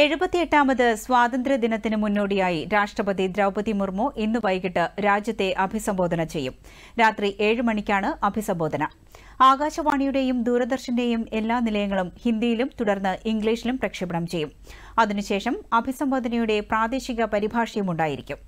എഴുപത്തിയെട്ടാമത് സ്വാതന്ത്ര്യദിനത്തിന് മുന്നോടിയായി രാഷ്ട്രപതി ദ്രൌപതി മുർമു ഇന്ന് വൈകിട്ട് രാജ്യത്തെ അഭിസംബോധന ചെയ്യും രാത്രി ഏഴ് മണിക്കാണ് അഭിസംബോധന ആകാശവാണിയുടെയും ദൂരദർശന്റെയും എല്ലാ നിലയങ്ങളും ഹിന്ദിയിലും തുടർന്ന് ഇംഗ്ലീഷിലും പ്രക്ഷേപണം ചെയ്യും അതിനുശേഷം അഭിസംബോധനയുടെ പ്രാദേശിക പരിഭാഷയും ഉണ്ടായിരിക്കും